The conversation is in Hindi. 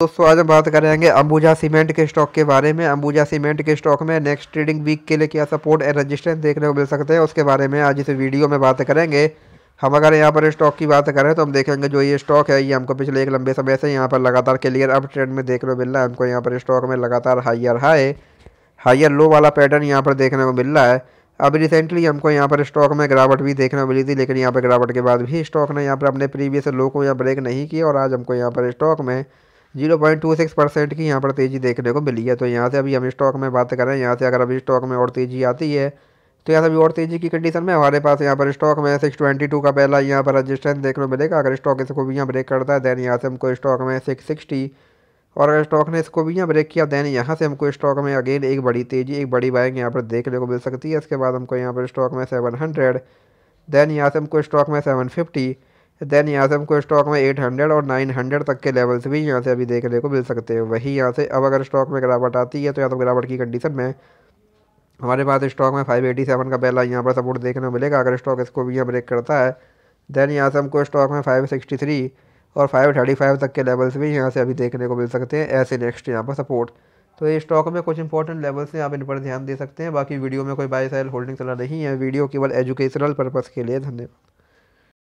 दोस्तों आज हम बात करेंगे अंबुजा सीमेंट के स्टॉक के बारे में अंबुजा सीमेंट के स्टॉक में नेक्स्ट ट्रेडिंग वीक के लिए क्या सपोर्ट एंड रेजिस्टेंस देखने को मिल सकते हैं उसके बारे में आज इस वीडियो में बात करेंगे हम अगर यहाँ पर स्टॉक की बात करें तो हम देखेंगे जो ये स्टॉक है ये हमको पिछले एक लंबे समय से यहाँ पर लगातार क्लियर अप ट्रेंड में देखने को मिल रहा है हमको यहाँ पर स्टॉक में लगातार हाइयर हाई हाइयर लो वाला पैटर्न यहाँ पर देखने को मिल रहा है अब रिसेंटली हमको यहाँ पर स्टॉक में गिरावट भी देखने को मिली थी लेकिन यहाँ पर गिरावट के बाद भी स्टॉक ने यहाँ पर अपने प्रीवियस लो को यहाँ ब्रेक नहीं किया और आज हमको यहाँ पर स्टॉक में zero point two six percent की यहाँ पर तेज़ी देखने को मिली है तो यहाँ से अभी हम स्टॉक में बात करें यहाँ से अगर अभी स्टॉक में और तेज़ी आती है तो यहाँ से अभी और तेज़ी की कंडीशन में हमारे पास यहाँ पर स्टॉक में सिक्स ट्वेंटी टू का पहला यहाँ पर रजिस्टेंस देखने को मिलेगा अगर स्टॉक इसको भी यहाँ ब्रेक करता है दैन यहाँ से हमको स्टॉक में सिक्स सिक्सटी और अगर स्टॉक ने इसको भी यहाँ ब्रेक किया दैन यहाँ से हमको स्टॉक में अगेन एक बड़ी तेज़ी एक बड़ी बाइंग यहाँ पर देखने को मिल सकती है इसके बाद हमको यहाँ पर स्टॉक में सेवन हंड्रेड दैन यहाँ से हमको स्टॉक में सेवन फिफ्टी देन यहाँ से हमको स्टॉक में 800 और 900 तक के लेवल्स भी यहाँ से अभी देखने को मिल सकते हैं वहीं यहाँ से अब अगर स्टॉक में गिरावट आती है तो यहाँ तो गिरावट की कंडीशन में हमारे पास स्टॉक में 587 का पहला यहाँ पर सपोर्ट देखने को मिलेगा अगर स्टॉक इसको भी यहाँ ब्रेक करता है देन यहाँ से हमको स्टॉक में थ्री और फाइव तक के लेवल्स भी यहाँ से अभी देखने को मिल सकते हैं ऐसे नेक्स्ट यहाँ पर सपोर्ट तो ये स्टॉक में कुछ इंपॉर्टेंट लेवल्स हैं आप इन पर ध्यान दे सकते हैं बाकी वीडियो में कोई बाय सेल होल्डिंग सलाह नहीं है वीडियो केवल एजुकेशनल पर्पज़ के लिए धन्यवाद